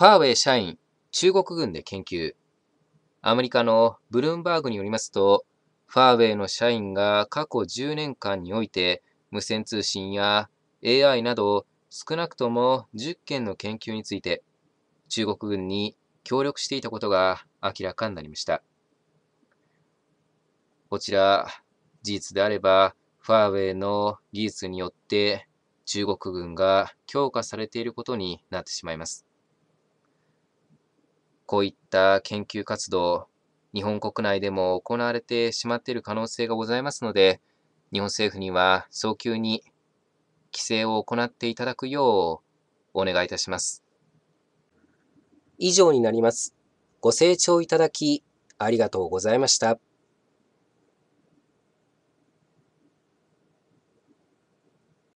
ファーウェイ社員、中国軍で研究。アメリカのブルームバーグによりますと、ファーウェイの社員が過去10年間において、無線通信や AI など少なくとも10件の研究について、中国軍に協力していたことが明らかになりました。こちら、事実であれば、ファーウェイの技術によって中国軍が強化されていることになってしまいます。こういった研究活動、日本国内でも行われてしまっている可能性がございますので、日本政府には早急に規制を行っていただくようお願いいたします。以上になります。ご清聴いただきありがとうございました。